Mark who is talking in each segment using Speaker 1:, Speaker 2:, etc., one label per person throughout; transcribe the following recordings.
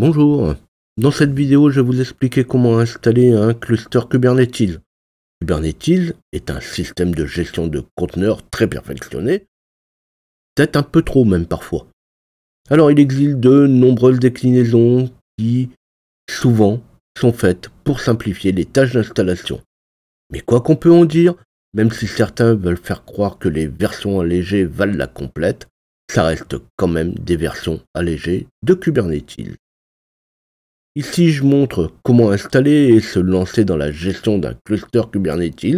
Speaker 1: Bonjour, dans cette vidéo je vais vous expliquer comment installer un cluster Kubernetes. Kubernetes est un
Speaker 2: système de gestion de conteneurs très perfectionné, peut-être un peu trop même parfois. Alors il existe de nombreuses déclinaisons qui, souvent, sont faites pour simplifier les tâches d'installation. Mais quoi qu'on peut en dire, même si certains veulent faire croire que les versions allégées valent la complète, ça reste quand même des versions allégées de Kubernetes. Ici, je montre comment installer et se lancer dans la gestion d'un cluster Kubernetes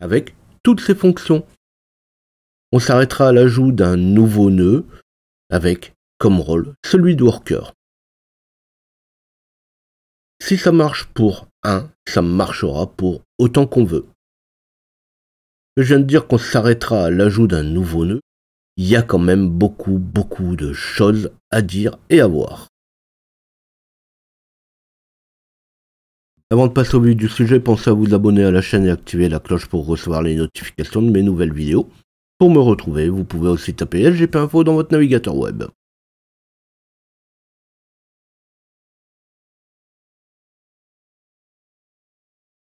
Speaker 2: avec
Speaker 1: toutes ses fonctions. On s'arrêtera à l'ajout d'un nouveau nœud avec comme rôle celui de worker. Si ça marche pour un, ça marchera pour autant qu'on veut.
Speaker 2: Je viens de dire qu'on s'arrêtera à l'ajout d'un nouveau nœud. Il y a quand même beaucoup, beaucoup de choses à dire et à voir. Avant de passer au vif du sujet, pensez à vous abonner à la chaîne et activer la cloche pour recevoir les
Speaker 1: notifications de mes nouvelles vidéos. Pour me retrouver, vous pouvez aussi taper LGP Info dans votre navigateur web.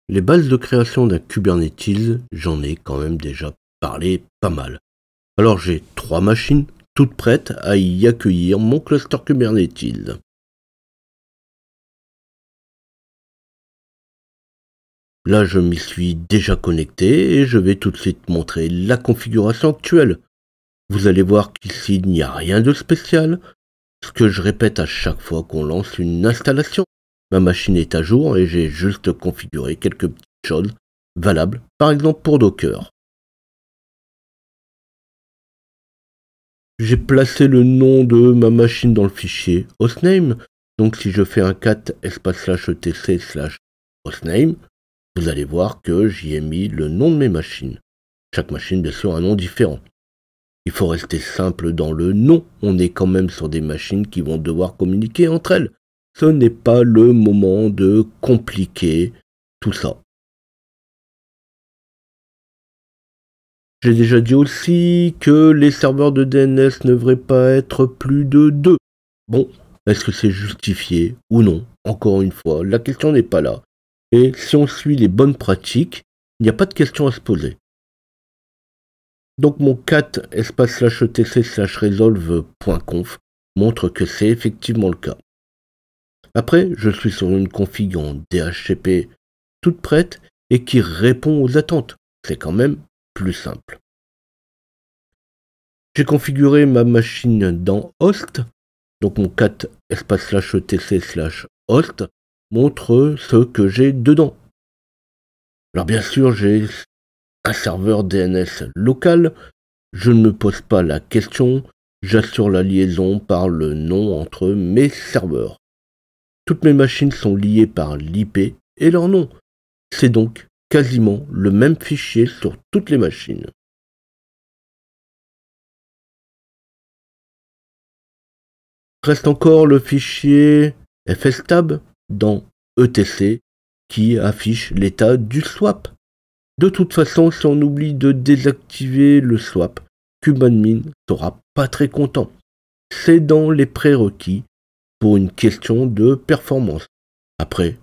Speaker 1: Les bases de création d'un Kubernetes, j'en ai
Speaker 2: quand même déjà parlé pas mal. Alors j'ai trois machines toutes prêtes à
Speaker 1: y accueillir mon cluster Kubernetes. Là, je m'y suis déjà connecté et je vais
Speaker 2: tout de suite montrer la configuration actuelle. Vous allez voir qu'ici, il n'y a rien de spécial. Ce que je répète à chaque fois qu'on lance une installation. Ma machine
Speaker 1: est à jour et j'ai juste configuré quelques petites choses valables, par exemple pour Docker. J'ai placé le nom de ma machine dans le fichier hostname. Donc si je fais un cat espace slash
Speaker 2: etc slash hostname, vous allez voir que j'y ai mis le nom de mes machines. Chaque machine, bien sûr, a un nom différent. Il faut rester simple dans le nom. On est quand même sur des machines qui vont devoir communiquer entre elles. Ce n'est pas le moment
Speaker 1: de compliquer tout ça. J'ai déjà dit aussi que les serveurs de DNS ne devraient pas être
Speaker 2: plus de deux. Bon, est-ce que c'est justifié ou non Encore une fois, la question n'est pas là et si on suit les bonnes pratiques, il n'y a pas de questions à se poser. Donc mon cat espace slash etc resolve.conf montre que c'est effectivement le cas. Après, je suis sur une config en DHCP toute prête et qui répond aux attentes. C'est quand même plus simple. J'ai configuré ma machine dans host, donc mon cat espace slash etc host montre ce que j'ai dedans. Alors bien sûr, j'ai un serveur DNS local, je ne me pose pas la question, j'assure la liaison par le nom entre mes serveurs. Toutes mes machines sont liées par
Speaker 1: l'IP et leur nom. C'est donc quasiment le même fichier sur toutes les machines. Reste encore le fichier fstab dans
Speaker 2: ETC qui affiche l'état du swap. De toute façon, si on oublie de désactiver le swap, ne sera pas très content. C'est dans les prérequis pour une question de performance. Après,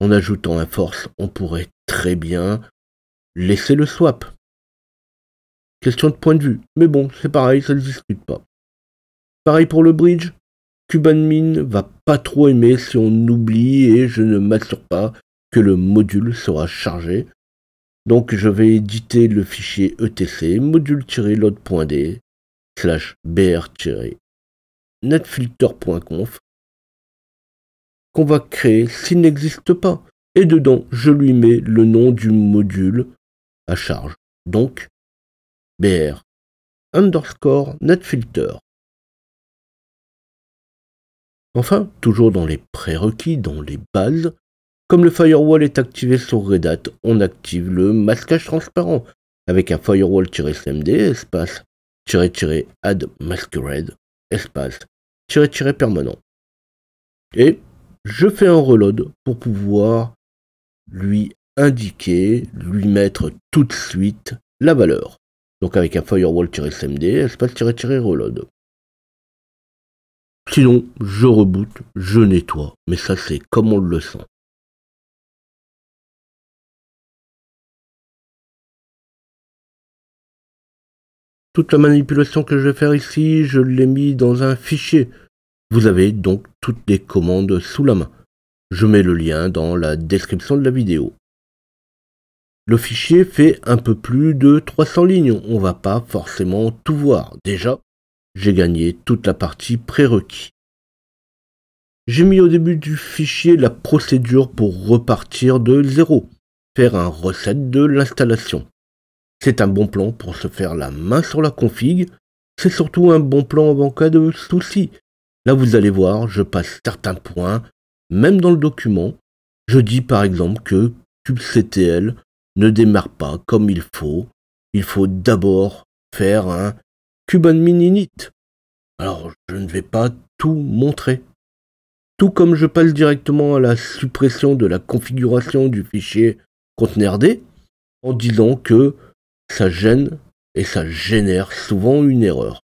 Speaker 1: en ajoutant un force, on pourrait très bien laisser le swap. Question de point de vue. Mais bon, c'est pareil, ça ne discute pas.
Speaker 2: Pareil pour le bridge. Cubanmin va pas trop aimer si on oublie et je ne m'assure pas que le module sera chargé. Donc je vais éditer le fichier etc module-load.d slash br-netfilter.conf qu'on va créer s'il n'existe pas. Et dedans, je lui mets le nom du module à charge.
Speaker 1: Donc, br underscore netfilter Enfin, toujours dans les prérequis, dans les bases,
Speaker 2: comme le firewall est activé sur Red Hat, on active le masquage transparent avec un firewall-cmd espace add masquerade espace permanent. Et je fais un reload pour pouvoir lui indiquer, lui mettre tout de suite la valeur. Donc avec un firewall-cmd espace reload.
Speaker 1: Sinon, je reboot, je nettoie, mais ça c'est comme on le sent. Toute la manipulation que je vais faire ici, je l'ai mis dans
Speaker 2: un fichier. Vous avez donc toutes les commandes sous la main. Je mets le lien dans la description de la vidéo. Le fichier fait un peu plus de 300 lignes, on va pas forcément tout voir. Déjà, j'ai gagné toute la partie prérequis. J'ai mis au début du fichier la procédure pour repartir de zéro, faire un recette de l'installation. C'est un bon plan pour se faire la main sur la config, c'est surtout un bon plan en cas de souci. Là vous allez voir, je passe certains points, même dans le document, je dis par exemple que kubectl ne démarre pas comme il faut, il faut d'abord faire un Cuban Mininite. Alors, je ne vais pas tout montrer. Tout comme je passe directement à la suppression de la configuration du fichier D, en disant que ça gêne et ça génère souvent une erreur.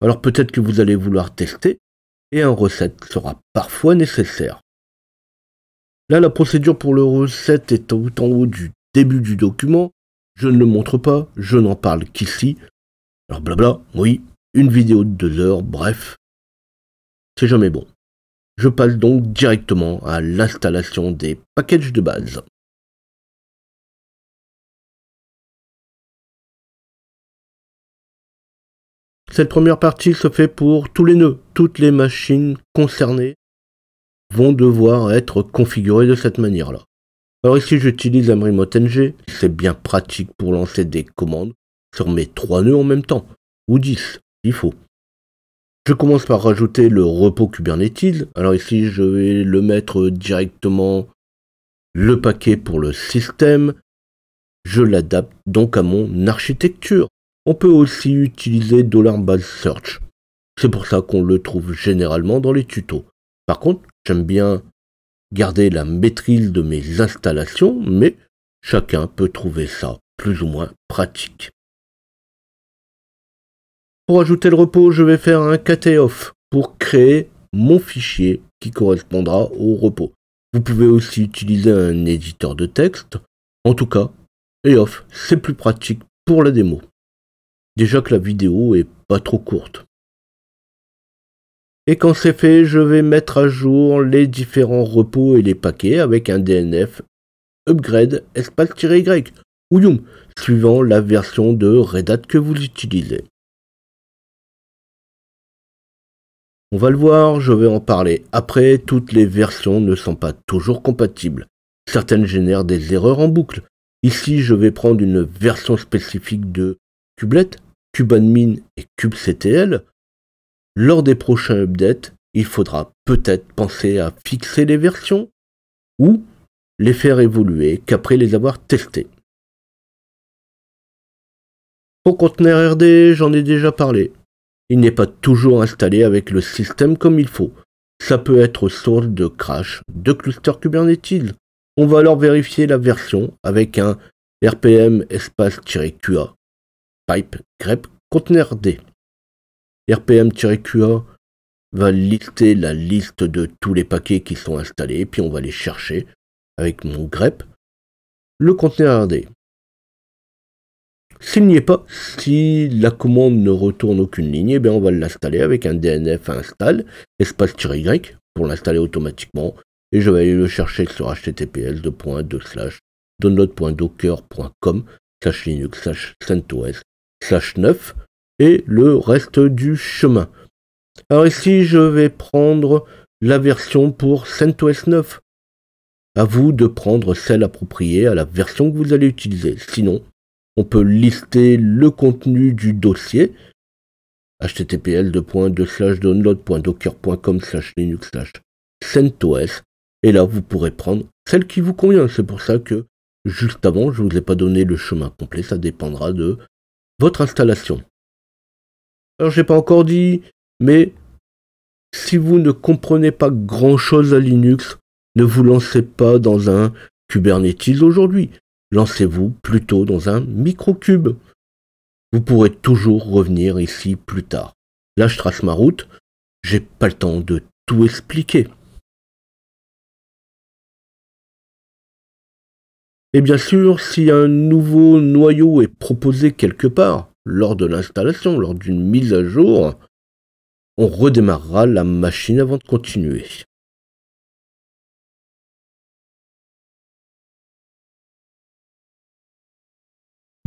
Speaker 2: Alors peut-être que vous allez vouloir tester et un recette sera parfois nécessaire. Là, la procédure pour le recette est tout en haut du début du document. Je ne le montre pas, je n'en parle qu'ici alors blabla, oui, une vidéo de deux heures, bref,
Speaker 1: c'est jamais bon. Je passe donc directement à l'installation des packages de base. Cette première partie se fait pour tous les nœuds. Toutes les machines concernées vont devoir être configurées
Speaker 2: de cette manière-là. Alors ici j'utilise remote NG, c'est bien pratique pour lancer des commandes sur mes trois nœuds en même temps, ou 10, il faut. Je commence par rajouter le repos Kubernetes. Alors ici, je vais le mettre directement le paquet pour le système. Je l'adapte donc à mon architecture. On peut aussi utiliser $BaseSearch. C'est pour ça qu'on le trouve généralement dans les tutos. Par contre, j'aime bien garder la maîtrise de mes installations, mais chacun peut trouver ça plus ou moins pratique. Pour ajouter le repos, je vais faire un et off pour créer mon fichier qui correspondra au repos. Vous pouvez aussi utiliser un éditeur de texte. En tout cas, et off, c'est plus pratique pour la démo. Déjà que la vidéo est pas trop courte. Et quand c'est fait, je vais mettre à jour les différents repos et les paquets avec un DNF upgrade espace-y ou yum, suivant la version de Red Hat que vous utilisez. On va le voir, je vais en parler après, toutes les versions ne sont pas toujours compatibles. Certaines génèrent des erreurs en boucle. Ici, je vais prendre une version spécifique de Kubelet, Kubeadmin et kubectl. Lors des prochains updates, il faudra peut-être penser à fixer les versions ou les faire évoluer qu'après les avoir testées. Au conteneur RD, j'en ai déjà parlé il n'est pas toujours installé avec le système comme il faut. Ça peut être source de crash de cluster Kubernetes. On va alors vérifier la version avec un rpm espace-qa pipe grep container d. rpm-qa va lister la liste de tous les paquets qui sont installés, puis on va les chercher avec mon grep. Le conteneur RD. S'il n'y est pas, si la commande ne retourne aucune ligne, eh bien on va l'installer avec un DNF install, espace-y, pour l'installer automatiquement. Et je vais aller le chercher sur https download.docker.com slash linux slash CentOS slash 9 et le reste du chemin. Alors ici, je vais prendre la version pour CentOS 9. À vous de prendre celle appropriée à la version que vous allez utiliser. Sinon, on peut lister le contenu du dossier httpl://download.docker.com linux CentOS et là vous pourrez prendre celle qui vous convient. C'est pour ça que juste avant je ne vous ai pas donné le chemin complet, ça dépendra de votre installation. Alors j'ai pas encore dit, mais si vous ne comprenez pas grand chose à Linux, ne vous lancez pas dans un Kubernetes aujourd'hui lancez-vous plutôt dans un microcube.
Speaker 1: Vous pourrez toujours revenir ici plus tard. Là, je trace ma route. J'ai pas le temps de tout expliquer. Et bien sûr, si un nouveau noyau est
Speaker 2: proposé quelque part, lors de l'installation, lors d'une mise à jour, on
Speaker 1: redémarrera la machine avant de continuer.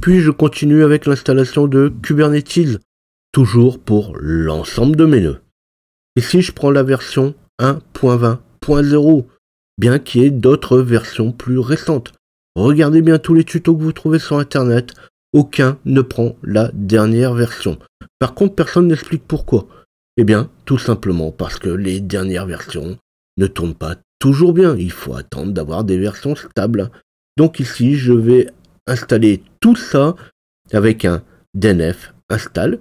Speaker 1: puis je continue avec l'installation de Kubernetes, toujours pour l'ensemble de mes nœuds.
Speaker 2: Ici, je prends la version 1.20.0, bien qu'il y ait d'autres versions plus récentes. Regardez bien tous les tutos que vous trouvez sur Internet, aucun ne prend la dernière version. Par contre, personne n'explique pourquoi. Eh bien, tout simplement parce que les dernières versions ne tournent pas toujours bien. Il faut attendre d'avoir des versions stables. Donc ici, je vais Installez tout ça avec un DNF install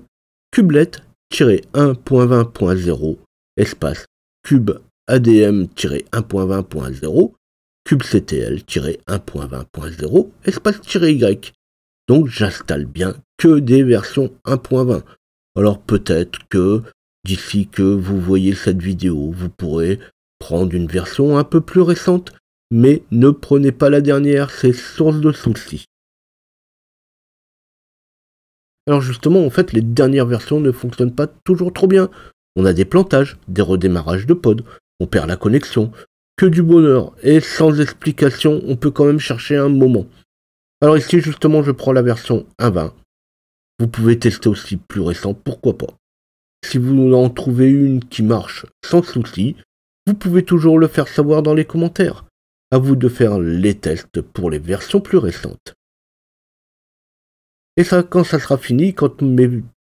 Speaker 2: kubelet-1.20.0 espace cube 1200 kubectl-1.20.0 espace-y. Donc j'installe bien que des versions 1.20. Alors peut-être que d'ici que vous voyez cette vidéo, vous pourrez prendre une version un peu plus récente, mais ne prenez pas la dernière, c'est source de soucis. Alors justement, en fait, les dernières versions ne fonctionnent pas toujours trop bien. On a des plantages, des redémarrages de pods, on perd la connexion. Que du bonheur, et sans explication, on peut quand même chercher un moment. Alors ici, justement, je prends la version 1.20. Vous pouvez tester aussi plus récent, pourquoi pas. Si vous en trouvez une qui marche sans souci, vous pouvez toujours le faire savoir dans les commentaires. À vous de faire les tests pour les versions plus récentes. Et ça, quand ça sera fini, quand mes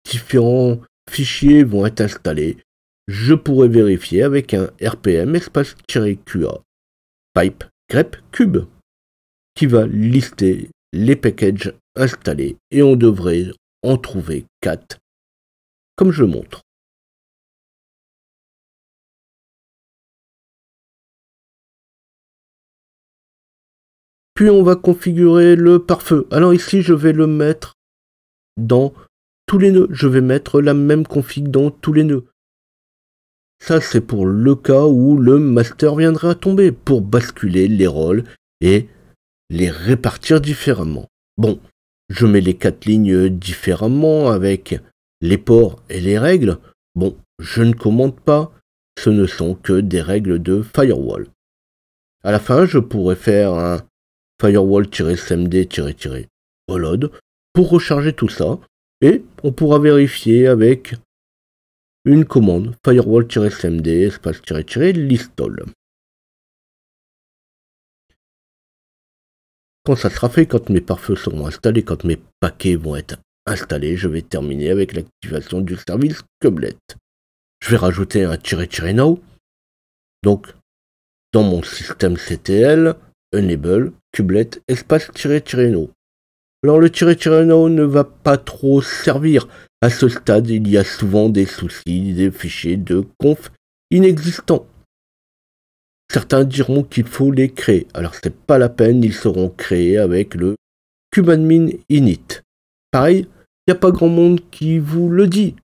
Speaker 2: différents fichiers vont être installés, je pourrai vérifier avec un RPM QA pipe grep cube qui va lister les packages installés et
Speaker 1: on devrait en trouver 4 comme je le montre. Puis on va configurer le pare-feu. Alors ici, je vais le mettre
Speaker 2: dans tous les nœuds. Je vais mettre la même config dans tous les nœuds. Ça, c'est pour le cas où le master viendrait à tomber, pour basculer les rôles et les répartir différemment. Bon, je mets les quatre lignes différemment avec les ports et les règles. Bon, je ne commande pas, ce ne sont que des règles de firewall. À la fin, je pourrais faire un firewall smd reload pour recharger tout ça et on pourra vérifier avec une commande
Speaker 1: firewall smd espace Quand ça sera fait, quand mes pare-feux seront installés, quand mes paquets
Speaker 2: vont être installés, je vais terminer avec l'activation du service kubelet Je vais rajouter un now. Donc, dans mon système CTL, enable Kubelet, espace-no. Alors le -no ne va pas trop servir. À ce stade, il y a souvent des soucis, des fichiers de conf inexistants. Certains diront qu'il faut les créer. Alors c'est pas la peine, ils seront créés avec le kubeadmin init. Pareil, il n'y a pas grand monde qui vous le dit.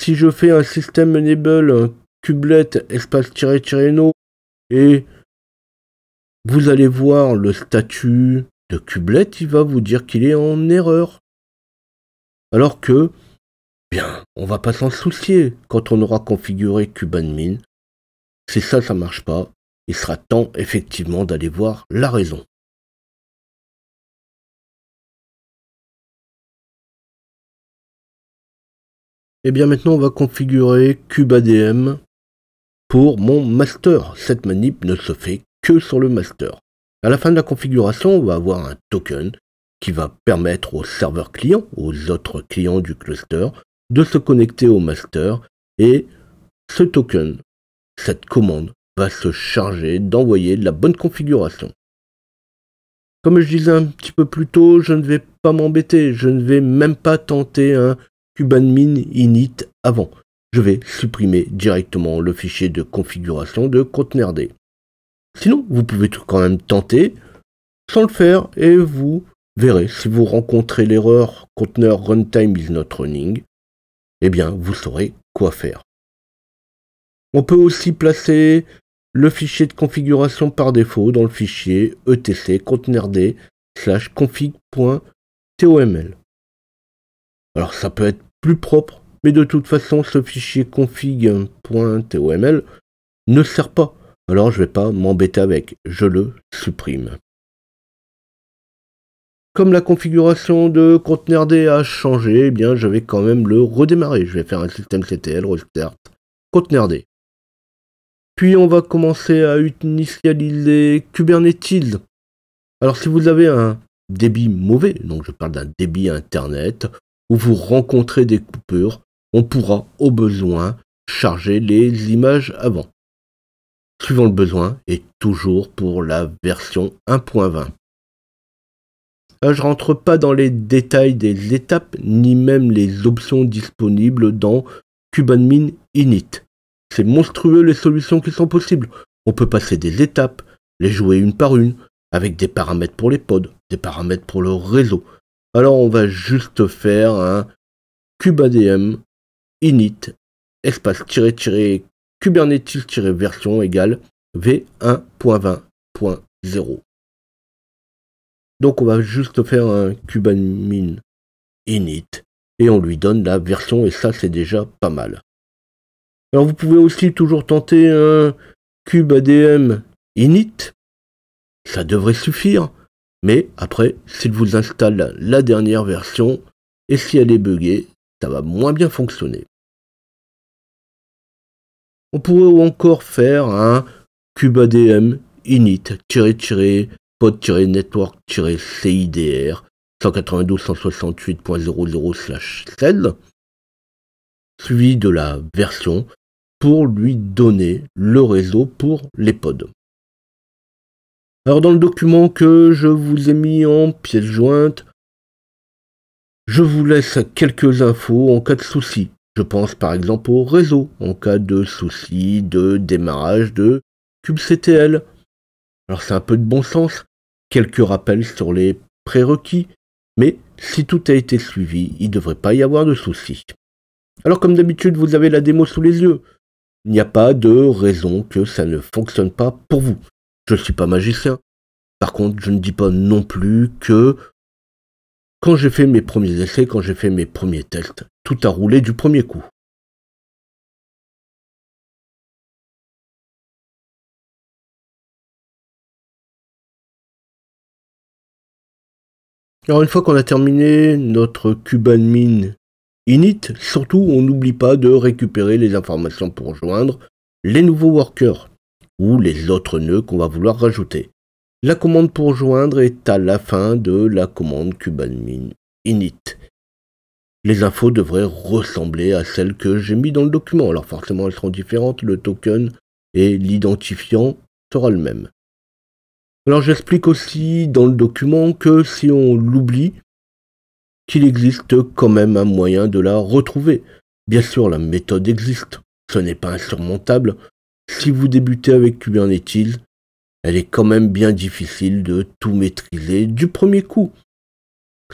Speaker 2: Si je fais un système enable kubelet espace-no et vous allez voir le statut de Kublet, il va vous dire qu'il est en erreur. Alors que, bien, on va pas s'en soucier quand on aura
Speaker 1: configuré Kubanmin. Si ça, ça marche pas, il sera temps effectivement d'aller voir la raison. Et eh bien maintenant, on va configurer KubeADM pour mon master. Cette manip ne se fait que sur le
Speaker 2: master. À la fin de la configuration, on va avoir un token qui va permettre aux serveurs clients, aux autres clients du cluster, de se connecter au master et ce token, cette commande, va se charger d'envoyer la bonne configuration. Comme je disais un petit peu plus tôt, je ne vais pas m'embêter, je ne vais même pas tenter un kubanmin init avant. Je vais supprimer directement le fichier de configuration de D. Sinon, vous pouvez tout quand même tenter sans le faire et vous verrez si vous rencontrez l'erreur conteneur runtime is not running, eh bien vous saurez quoi faire. On peut aussi placer le fichier de configuration par défaut dans le fichier etc d slash config.toml. Alors ça peut être plus propre, mais de toute façon ce fichier config.toml ne sert pas alors je ne vais pas m'embêter avec. Je le supprime. Comme la configuration de conteneur D a changé, eh bien je vais quand même le redémarrer. Je vais faire un système CTL, restart, conteneur D. Puis on va commencer à initialiser Kubernetes. Alors si vous avez un débit mauvais, donc je parle d'un débit internet, où vous rencontrez des coupures, on pourra au besoin charger les images avant suivant le besoin et toujours pour la version 1.20. Euh, je rentre pas dans les détails des étapes ni même les options disponibles dans Cubanmin Init. C'est monstrueux les solutions qui sont possibles. On peut passer des étapes, les jouer une par une, avec des paramètres pour les pods, des paramètres pour le réseau. Alors on va juste faire un kubadm init espace tiré Kubernetes-version égale v1.20.0.
Speaker 1: Donc on va juste faire un kubeadmin init et on lui donne la version et ça c'est déjà pas mal.
Speaker 2: Alors vous pouvez aussi toujours tenter un kubadm init. Ça devrait suffire. Mais après, s'il vous installe la dernière version, et si elle est buggée, ça va moins bien fonctionner. On pourrait encore faire un kubadm init-pod-network-cidr 192.168.00/cell suivi de la version pour lui donner le réseau pour les pods. Alors dans le document que je vous ai mis en pièce jointe, je vous laisse quelques infos en cas de souci. Je pense par exemple au réseau en cas de souci de démarrage de kubectl. Alors c'est un peu de bon sens, quelques rappels sur les prérequis, mais si tout a été suivi, il ne devrait pas y avoir de souci. Alors comme d'habitude, vous avez la démo sous les yeux. Il n'y a pas de raison que ça ne fonctionne pas pour vous. Je ne suis pas magicien. Par contre, je ne dis pas non plus que quand j'ai fait mes premiers
Speaker 1: essais, quand j'ai fait mes premiers tests, tout a roulé du premier coup. Alors une fois qu'on a terminé notre Cuban Init, surtout on n'oublie pas de récupérer les informations
Speaker 2: pour joindre les nouveaux workers ou les autres nœuds qu'on va vouloir rajouter. La commande pour joindre est à la fin de la commande Cuban Init. Les infos devraient ressembler à celles que j'ai mis dans le document. Alors forcément, elles seront différentes. Le token et l'identifiant sera le même. Alors j'explique aussi dans le document que si on l'oublie, qu'il existe quand même un moyen de la retrouver. Bien sûr, la méthode existe. Ce n'est pas insurmontable. Si vous débutez avec Kubernetes, elle est quand même bien difficile de tout maîtriser du premier coup.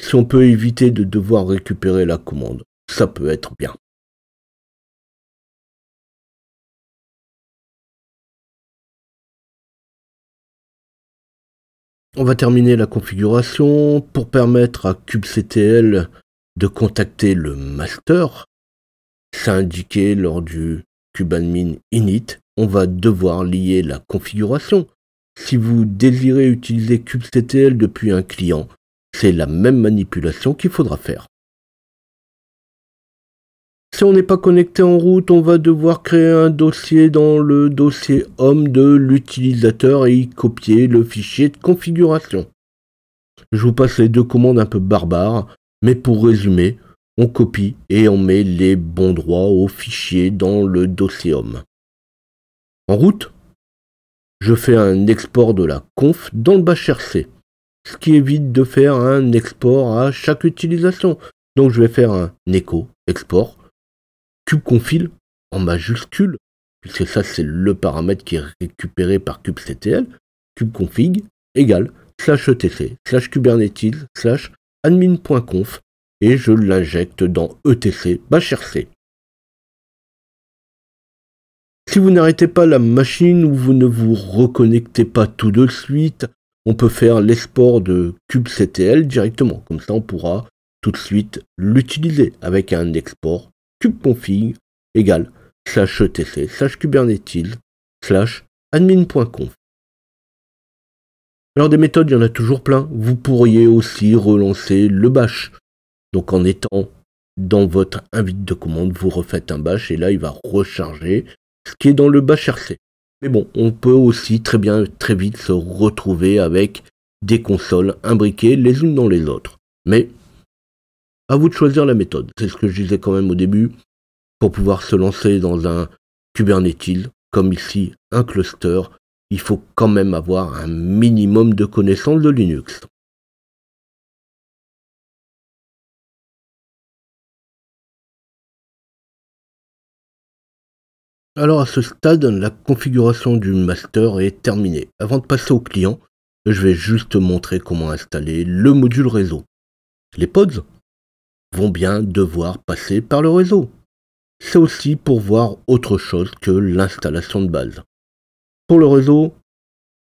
Speaker 2: Si on peut éviter de
Speaker 1: devoir récupérer la commande, ça peut être bien. On va terminer la configuration pour permettre à kubectl
Speaker 2: de contacter le master. C'est indiqué lors du kubeadmin init. On va devoir lier la configuration. Si vous désirez utiliser kubectl depuis un client, c'est la même manipulation qu'il faudra faire. Si on n'est pas connecté en route, on va devoir créer un dossier dans le dossier home de l'utilisateur et y copier le fichier de configuration. Je vous passe les deux commandes un peu barbares, mais pour résumer, on copie et on met les bons droits au fichier dans le dossier home. En route, je fais un export de la conf dans le bas ce qui évite de faire un export à chaque utilisation. Donc je vais faire un echo export, kubeconfil en majuscule, puisque ça c'est le paramètre qui est récupéré par kubectl, kubeconfig égale slash etc, slash kubernetes, slash admin.conf, et je l'injecte dans etc bashrc. Si vous n'arrêtez pas la machine ou vous ne vous reconnectez pas tout de suite, on peut faire l'export de kubectl directement. Comme ça, on pourra tout de suite l'utiliser avec un export kubeconfig égale slash etc slash kubernetes slash admin.conf. Alors des méthodes, il y en a toujours plein. Vous pourriez aussi relancer le bash. Donc en étant dans votre invite de commande, vous refaites un bash et là il va recharger ce qui est dans le bash RC. Mais bon, on peut aussi très bien, très vite se retrouver avec des consoles imbriquées les unes dans les autres. Mais à vous de choisir la méthode. C'est ce que je disais quand même au début. Pour pouvoir se lancer dans un
Speaker 1: Kubernetes, comme ici un cluster, il faut quand même avoir un minimum de connaissances de Linux. Alors à ce stade, la configuration du master est terminée. Avant de passer au client,
Speaker 2: je vais juste montrer comment installer le module réseau. Les pods vont bien devoir passer par le réseau. C'est aussi pour voir autre chose que l'installation de base. Pour le réseau,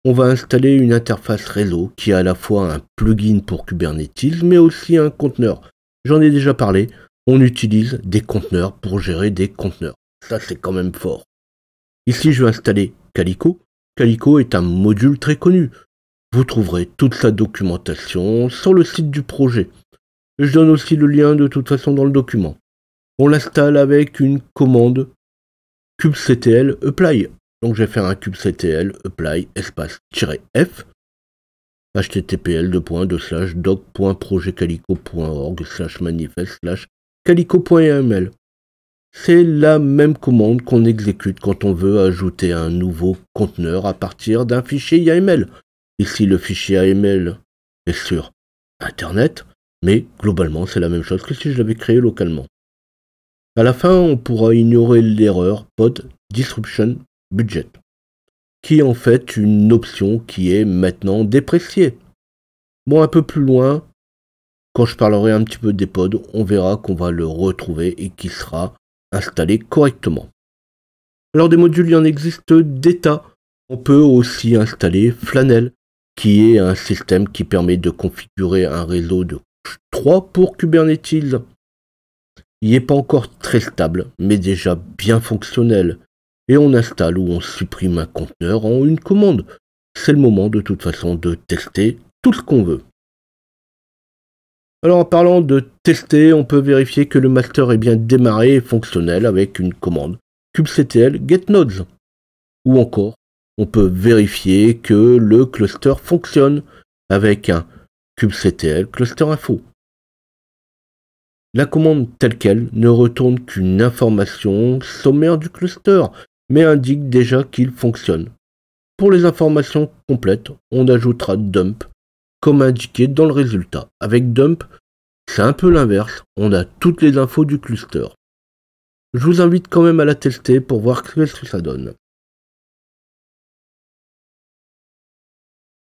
Speaker 2: on va installer une interface réseau qui a à la fois un plugin pour Kubernetes mais aussi un conteneur. J'en ai déjà parlé, on utilise des conteneurs pour gérer des conteneurs. Ça, c'est quand même fort. Ici, je vais installer Calico. Calico est un module très connu. Vous trouverez toute sa documentation sur le site du projet. Je donne aussi le lien de toute façon dans le document. On l'installe avec une commande kubectl apply. Donc je vais faire un kubectl apply espace-f httpl docprojetcalicoorg slash manifest slash calico.ml c'est la même commande qu'on exécute quand on veut ajouter un nouveau conteneur à partir d'un fichier YAML. Ici, le fichier YAML est sur Internet, mais globalement, c'est la même chose que si je l'avais créé localement. À la fin, on pourra ignorer l'erreur pod disruption budget, qui est en fait une option qui est maintenant dépréciée. Bon, un peu plus loin, quand je parlerai un petit peu des pods, on verra qu'on va le retrouver et qu'il sera Installé correctement. Alors des modules, il en existe d'état. On peut aussi installer Flannel, qui est un système qui permet de configurer un réseau de 3 pour Kubernetes. Il n'est pas encore très stable, mais déjà bien fonctionnel. Et on installe ou on supprime un conteneur en une commande. C'est le moment de toute façon de tester tout ce qu'on veut. Alors en parlant de tester, on peut vérifier que le master est bien démarré et fonctionnel avec une commande kubectl get nodes. Ou encore, on peut vérifier que le cluster fonctionne avec un kubectl cluster info. La commande telle qu'elle ne retourne qu'une information sommaire du cluster, mais indique déjà qu'il fonctionne. Pour les informations complètes, on ajoutera dump comme indiqué dans le résultat. Avec Dump, c'est un peu
Speaker 1: l'inverse, on a toutes les infos du cluster. Je vous invite quand même à la tester pour voir ce que ça donne.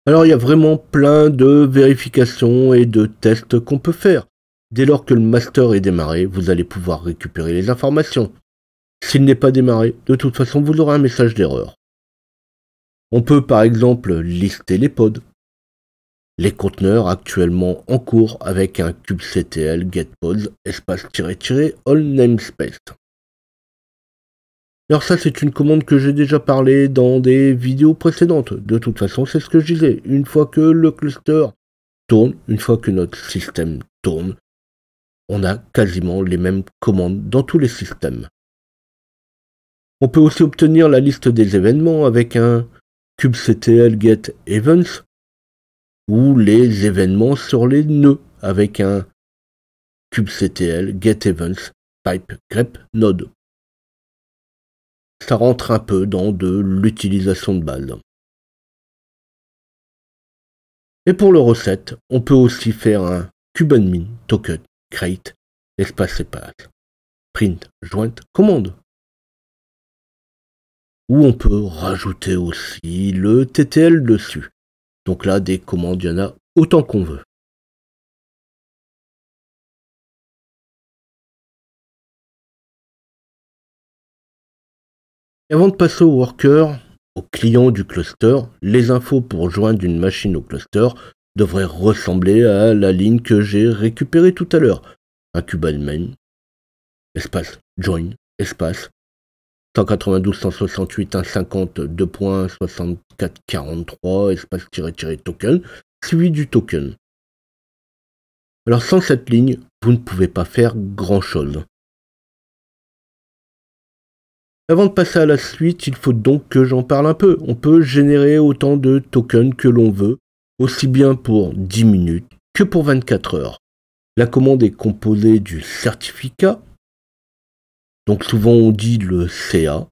Speaker 1: Alors il y a vraiment plein de vérifications et de tests qu'on peut faire. Dès
Speaker 2: lors que le master est démarré, vous allez pouvoir récupérer les informations. S'il n'est pas démarré, de toute façon vous aurez un message d'erreur. On peut par exemple lister les pods, les conteneurs actuellement en cours avec un kubectl getPod espace-all namespace. Alors ça c'est une commande que j'ai déjà parlé dans des vidéos précédentes. De toute façon c'est ce que je disais. Une fois que le cluster tourne, une fois que notre système tourne, on a quasiment les mêmes commandes dans tous les systèmes. On peut aussi obtenir la liste des événements avec un kubectl get events
Speaker 1: ou les événements sur les nœuds avec un kubectl get events pipe grep node. Ça rentre un peu dans de l'utilisation de base. Et pour le recette, on peut aussi faire un kubeadmin token create espace espace print joint commande. Ou on peut rajouter aussi le TTL dessus. Donc là, des commandes, il y en a autant qu'on veut. Avant de passer au worker, au client du cluster, les infos pour joindre
Speaker 2: une machine au cluster devraient ressembler à la ligne que j'ai récupérée tout à l'heure. Un Cuban main, espace join, espace 192, 168, deux points, 43, espace tiré
Speaker 1: token, suivi du token. Alors sans cette ligne, vous ne pouvez pas faire grand chose. Avant de
Speaker 2: passer à la suite, il faut donc que j'en parle un peu. On peut générer autant de tokens que l'on veut, aussi bien pour 10 minutes que pour 24 heures. La commande est composée du certificat, donc souvent on dit le CA.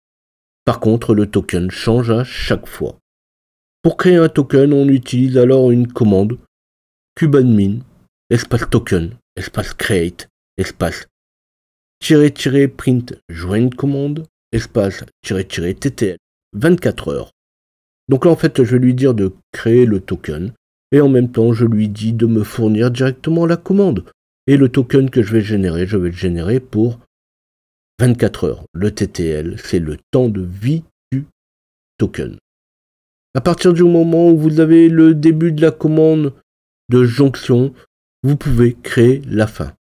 Speaker 2: Par contre, le token change à chaque fois. Pour créer un token, on utilise alors une commande kubeadmin espace token espace create espace tirer tirer print join commande espace tirer tirer ttl 24 heures. Donc là en fait, je vais lui dire de créer le token et en même temps, je lui dis de me fournir directement la commande. Et le token que je vais générer, je vais le générer pour 24 heures. Le TTL, c'est le temps de vie du token. À partir du moment où vous avez le
Speaker 1: début de la commande de jonction, vous pouvez créer la fin.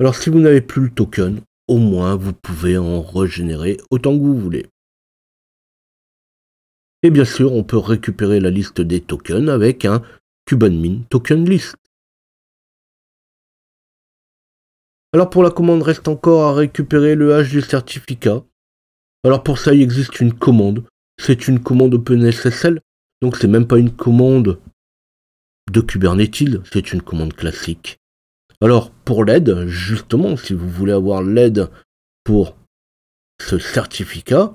Speaker 1: Alors si vous n'avez plus le token, au moins vous pouvez en régénérer autant que vous voulez. Et bien sûr, on peut récupérer la liste des tokens avec un Cuban Token List. Alors pour la commande, reste encore à récupérer le hash du certificat. Alors pour ça, il existe une
Speaker 2: commande. C'est une commande OpenSSL, donc c'est même pas une commande de Kubernetes, c'est une commande classique. Alors pour l'aide, justement, si vous voulez avoir l'aide pour ce certificat,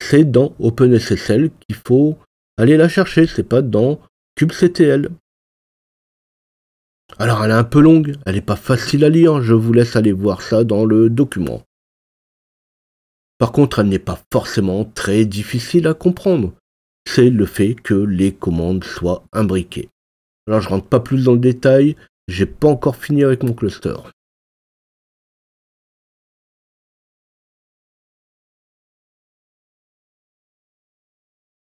Speaker 2: c'est dans OpenSSL qu'il faut aller la chercher, c'est pas dans kubectl. Alors elle est un peu longue, elle n'est pas facile à lire, je vous laisse aller voir ça dans le document. Par contre, elle n'est pas forcément très difficile à comprendre. C'est le fait que les commandes soient imbriquées.
Speaker 1: Alors je rentre pas plus dans le détail, j'ai pas encore fini avec mon cluster.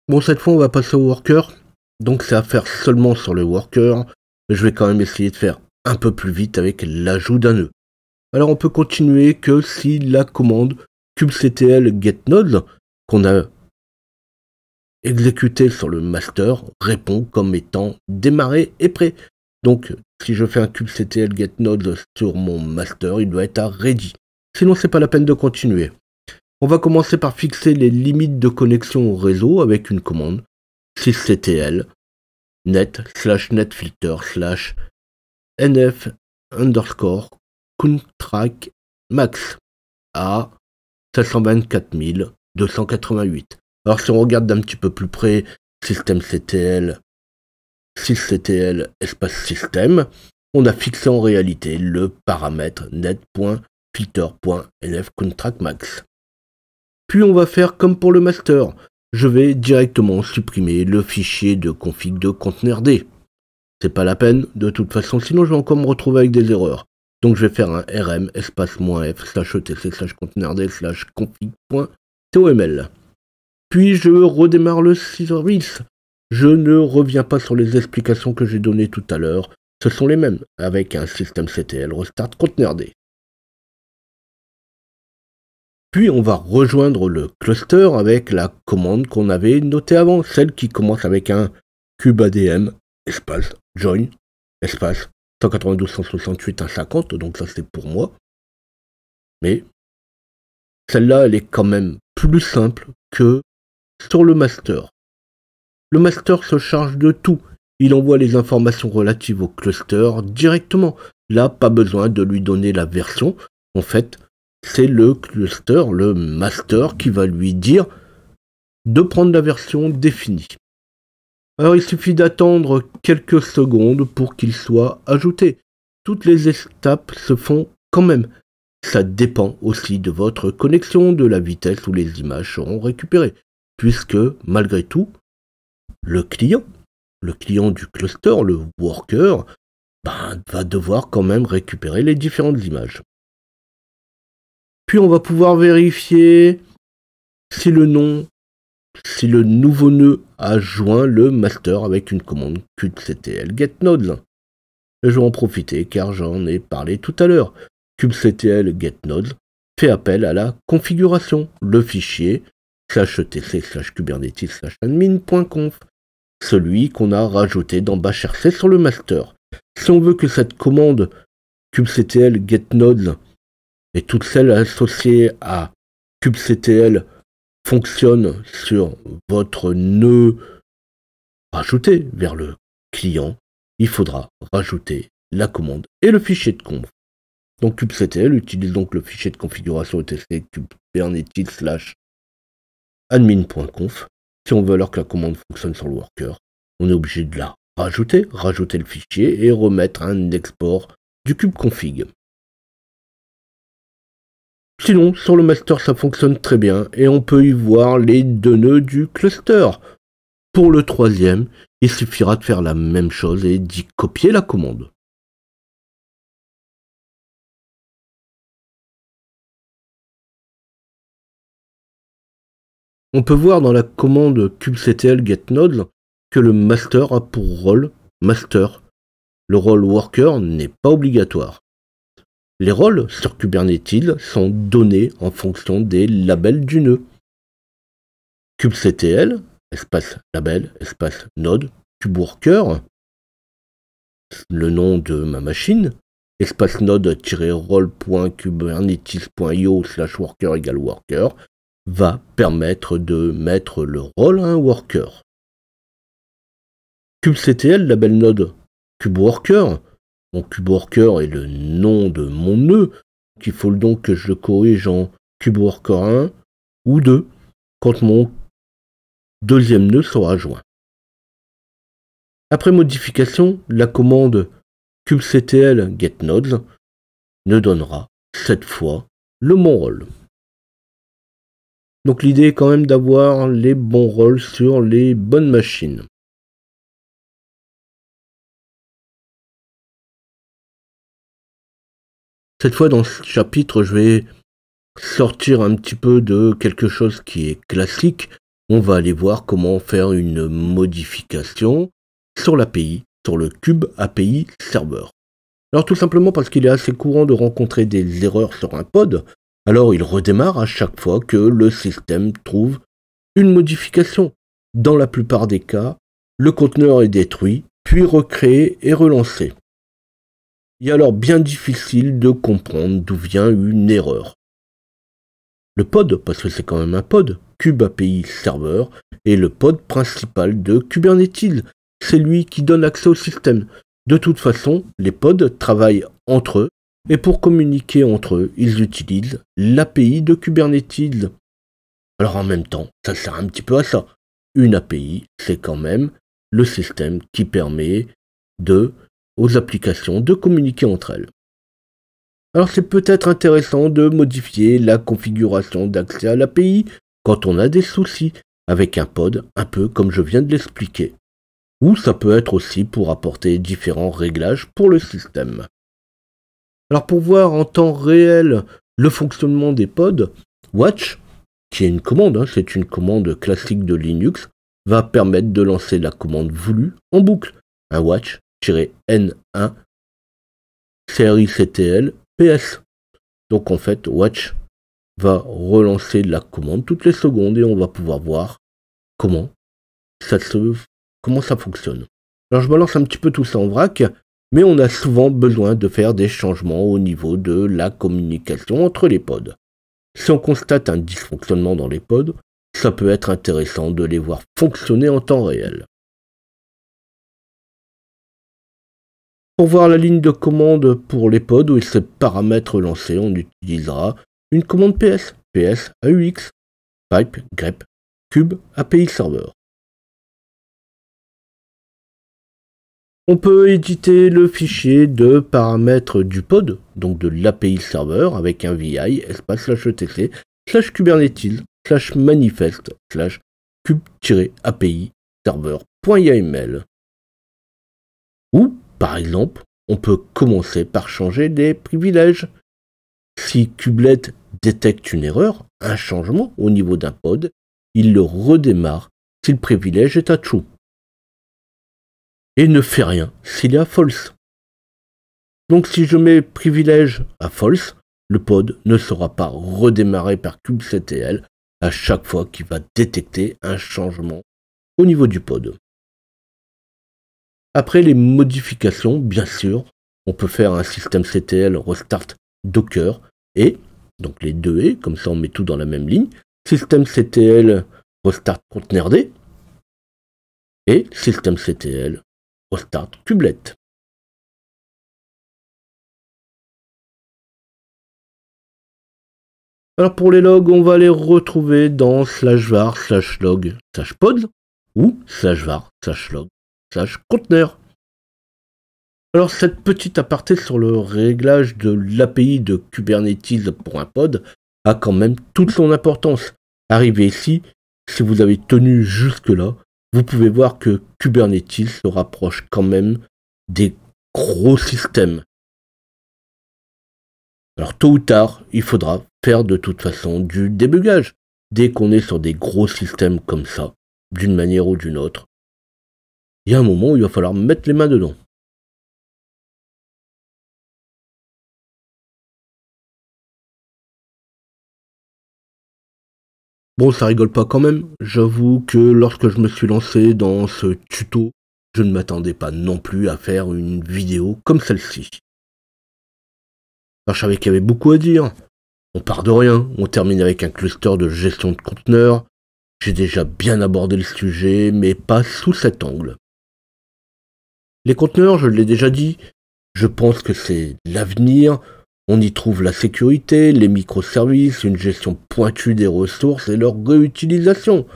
Speaker 1: Bon, cette fois, on va passer au worker. Donc, c'est à faire seulement sur le worker
Speaker 2: je vais quand même essayer de faire un peu plus vite avec l'ajout d'un nœud. Alors on peut continuer que si la commande kubectl node qu'on a exécutée sur le master répond comme étant démarré et prêt. Donc si je fais un kubectl node sur mon master, il doit être à ready. Sinon c'est pas la peine de continuer. On va commencer par fixer les limites de connexion au réseau avec une commande sysctl net slash filter slash nf underscore contract max à 524 288. Alors si on regarde d'un petit peu plus près, système CTL, 6CTL, espace système, on a fixé en réalité le paramètre max Puis on va faire comme pour le master, je vais directement supprimer le fichier de config de conteneur D. C'est pas la peine, de toute façon, sinon je vais encore me retrouver avec des erreurs. Donc je vais faire un rm espace-f slash etc slash conteneur slash config.toml. Puis je redémarre le service. Je ne reviens pas sur les explications que j'ai données tout à l'heure. Ce sont les mêmes, avec un système CTL restart conteneur D. Puis on va rejoindre le cluster avec la commande qu'on avait notée avant, celle qui commence avec un ADM, espace
Speaker 1: join espace 192 168 150, donc ça c'est pour moi. Mais celle-là, elle est quand même plus simple que
Speaker 2: sur le master. Le master se charge de tout. Il envoie les informations relatives au cluster directement. Là, pas besoin de lui donner la version. En fait, c'est le cluster, le master, qui va lui dire de prendre la version définie. Alors il suffit d'attendre quelques secondes pour qu'il soit ajouté. Toutes les étapes se font quand même. Ça dépend aussi de votre connexion, de la vitesse où les images seront récupérées, puisque malgré tout, le client, le client du cluster, le worker, ben, va devoir quand même récupérer les différentes images. Puis on va pouvoir vérifier si le nom, si le nouveau nœud a joint le master avec une commande kubectl get node. je vais en profiter car j'en ai parlé tout à l'heure. kubectl node fait appel à la configuration, le fichier slash kubernetes admin.conf, celui qu'on a rajouté dans bashrc sur le master. Si on veut que cette commande kubectl et toutes celles associées à kubectl fonctionnent sur votre nœud rajouté vers le client, il faudra rajouter la commande et le fichier de conf. Donc kubectl utilise donc le fichier de configuration etc slash admin.conf. Si on veut alors que la commande fonctionne sur le worker, on est obligé de la rajouter, rajouter le fichier et remettre un export du kubeconfig. Sinon, sur le master, ça fonctionne très bien et on peut y voir les deux nœuds
Speaker 1: du cluster. Pour le troisième, il suffira de faire la même chose et d'y copier la commande. On peut voir dans la commande kubectl getNode que le master a pour rôle master.
Speaker 2: Le rôle worker n'est pas obligatoire. Les rôles sur Kubernetes sont donnés en fonction des labels du nœud. kubectl, espace label, espace node, kubeworker, le nom de ma machine, espace node-role.kubernetes.io slash worker égale worker, va permettre de mettre le rôle à un worker. kubectl label node kubeworker mon cube est le nom de mon nœud, qu'il faut donc
Speaker 1: que je le corrige en cube worker 1 ou 2 quand mon deuxième nœud sera joint. Après modification, la
Speaker 2: commande kubectl getNodes ne donnera cette fois
Speaker 1: le bon rôle. Donc l'idée est quand même d'avoir les bons rôles sur les bonnes machines. Cette fois, dans ce chapitre, je vais sortir un petit peu de quelque chose qui est classique. On
Speaker 2: va aller voir comment faire une modification sur l'API, sur le cube API serveur. Alors tout simplement parce qu'il est assez courant de rencontrer des erreurs sur un pod, alors il redémarre à chaque fois que le système trouve une modification. Dans la plupart des cas, le conteneur est détruit, puis recréé et relancé. Il est alors bien difficile de comprendre d'où vient une erreur. Le pod, parce que c'est quand même un pod, Cube API Server, est le pod principal de Kubernetes. C'est lui qui donne accès au système. De toute façon, les pods travaillent entre eux, et pour communiquer entre eux, ils utilisent l'API de Kubernetes. Alors en même temps, ça sert un petit peu à ça. Une API, c'est quand même le système qui permet de aux applications de communiquer entre elles.
Speaker 1: Alors c'est peut-être intéressant
Speaker 2: de modifier la configuration d'accès à l'API quand on a des soucis avec un pod, un peu comme je viens de l'expliquer. Ou ça peut être aussi pour apporter différents réglages pour le système. Alors pour voir en temps réel le fonctionnement des pods, Watch, qui est une commande, hein, c'est une commande classique de Linux, va permettre de lancer la commande voulue en boucle. Un watch, N1 série PS. Donc en fait, Watch va relancer la commande toutes les secondes et on va pouvoir voir comment ça se, comment ça fonctionne. Alors je balance un petit peu tout ça en vrac, mais on a souvent besoin de faire des changements au niveau de la communication
Speaker 1: entre les pods. Si on constate un dysfonctionnement dans les pods, ça peut être intéressant de les voir fonctionner en temps réel.
Speaker 2: Pour voir la ligne de commande pour les pods ou ses paramètres lancés, on utilisera
Speaker 1: une commande PS, PS AUX, pipe grep, cube API server. On peut
Speaker 2: éditer le fichier de paramètres du pod, donc de l'API server, avec un VI espace slash etc slash kubernetes slash manifest slash cube-api server.yml ou par exemple, on peut commencer par changer des privilèges. Si Kubelet détecte une erreur, un changement au niveau d'un pod, il le redémarre si le privilège est à true. Et ne fait rien s'il est à false. Donc si je mets privilège à false, le pod ne sera pas redémarré par kubectl à chaque fois qu'il va détecter un changement au niveau du pod. Après les modifications, bien sûr, on peut faire un système CTL restart Docker et, donc les deux et, comme ça on met tout dans la même ligne, système CTL restart
Speaker 1: containerd et système CTL restart kubelet. Alors pour les logs, on va les retrouver dans slash var slash log
Speaker 2: slash pod ou slash var slash log conteneur. Alors cette petite aparté sur le réglage de l'API de Kubernetes pour un pod a quand même toute son importance. Arrivé ici, si vous avez tenu jusque-là, vous pouvez voir que Kubernetes se rapproche quand même des gros systèmes. Alors tôt ou tard, il faudra faire de toute façon du débugage. Dès qu'on est sur des gros systèmes comme ça,
Speaker 1: d'une manière ou d'une autre, il y a un moment où il va falloir mettre les mains dedans. Bon, ça rigole pas quand même. J'avoue
Speaker 2: que lorsque je me suis lancé dans ce tuto, je ne m'attendais pas non plus à faire une vidéo comme celle-ci. Alors je savais qu'il y avait beaucoup à dire. On part de rien, on termine avec un cluster de gestion de conteneurs. J'ai déjà bien abordé le sujet, mais pas sous cet angle. Les conteneurs, je l'ai déjà dit, je pense que c'est l'avenir. On y trouve la sécurité, les microservices, une gestion pointue des ressources et leur réutilisation.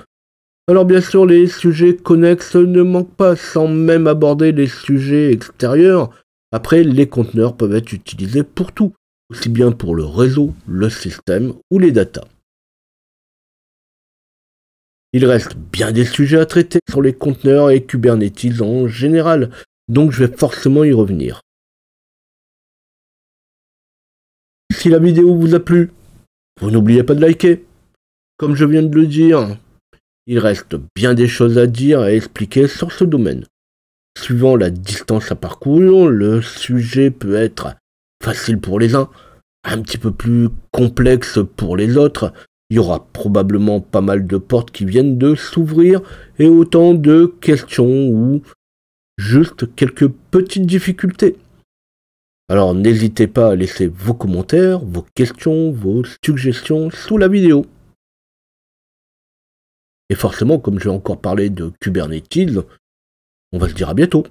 Speaker 2: Alors bien sûr, les sujets connexes ne manquent pas, sans même aborder les sujets extérieurs. Après, les conteneurs peuvent être utilisés pour tout, aussi bien pour le réseau, le système ou les datas. Il reste bien des sujets à traiter sur les conteneurs et Kubernetes en général, donc je vais forcément
Speaker 1: y revenir. Si la vidéo vous a plu, vous n'oubliez pas de liker. Comme je viens de le dire, il reste
Speaker 2: bien des choses à dire et à expliquer sur ce domaine. Suivant la distance à parcourir, le sujet peut être facile pour les uns, un petit peu plus complexe pour les autres. Il y aura probablement pas mal de portes qui viennent de s'ouvrir et autant de questions ou juste quelques petites difficultés. Alors n'hésitez pas à laisser vos commentaires, vos questions, vos suggestions sous la vidéo. Et forcément, comme
Speaker 1: j'ai encore parlé de Kubernetes, on va se dire à bientôt.